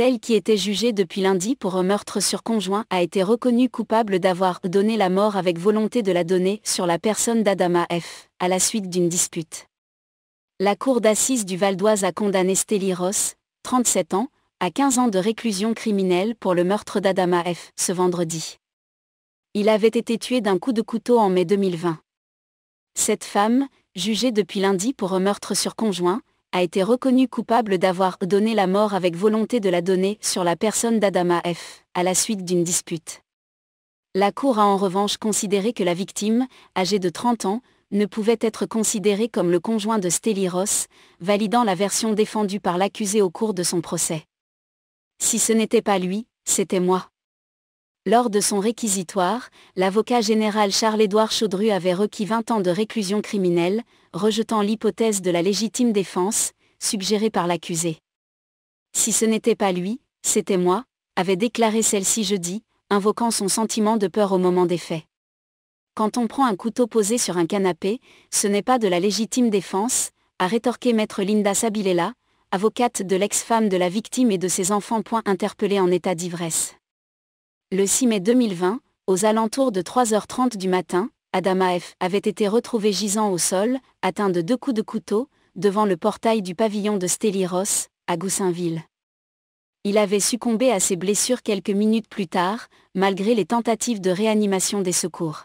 Celle qui était jugée depuis lundi pour un meurtre sur conjoint a été reconnue coupable d'avoir donné la mort avec volonté de la donner sur la personne d'Adama F. à la suite d'une dispute. La cour d'assises du Val d'Oise a condamné Stélie Ross, 37 ans, à 15 ans de réclusion criminelle pour le meurtre d'Adama F. ce vendredi. Il avait été tué d'un coup de couteau en mai 2020. Cette femme, jugée depuis lundi pour un meurtre sur conjoint, a été reconnu coupable d'avoir donné la mort avec volonté de la donner sur la personne d'Adama F, à la suite d'une dispute. La Cour a en revanche considéré que la victime, âgée de 30 ans, ne pouvait être considérée comme le conjoint de Stelly Ross, validant la version défendue par l'accusé au cours de son procès. Si ce n'était pas lui, c'était moi. Lors de son réquisitoire, l'avocat général Charles-Édouard Chaudru avait requis 20 ans de réclusion criminelle, rejetant l'hypothèse de la légitime défense, suggérée par l'accusé. Si ce n'était pas lui, c'était moi, avait déclaré celle-ci jeudi, invoquant son sentiment de peur au moment des faits. Quand on prend un couteau posé sur un canapé, ce n'est pas de la légitime défense, a rétorqué maître Linda Sabilella, avocate de l'ex-femme de la victime et de ses enfants. Point interpellés en état d'ivresse. Le 6 mai 2020, aux alentours de 3h30 du matin, Adama F. avait été retrouvé gisant au sol, atteint de deux coups de couteau, devant le portail du pavillon de ross à Goussainville. Il avait succombé à ses blessures quelques minutes plus tard, malgré les tentatives de réanimation des secours.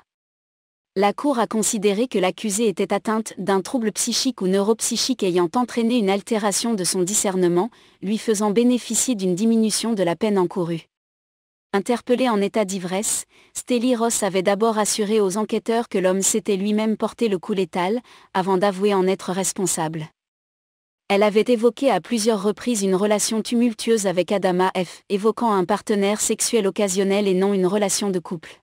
La Cour a considéré que l'accusé était atteinte d'un trouble psychique ou neuropsychique ayant entraîné une altération de son discernement, lui faisant bénéficier d'une diminution de la peine encourue. Interpellée en état d'ivresse, Stelly Ross avait d'abord assuré aux enquêteurs que l'homme s'était lui-même porté le coup létal, avant d'avouer en être responsable. Elle avait évoqué à plusieurs reprises une relation tumultueuse avec Adama F, évoquant un partenaire sexuel occasionnel et non une relation de couple.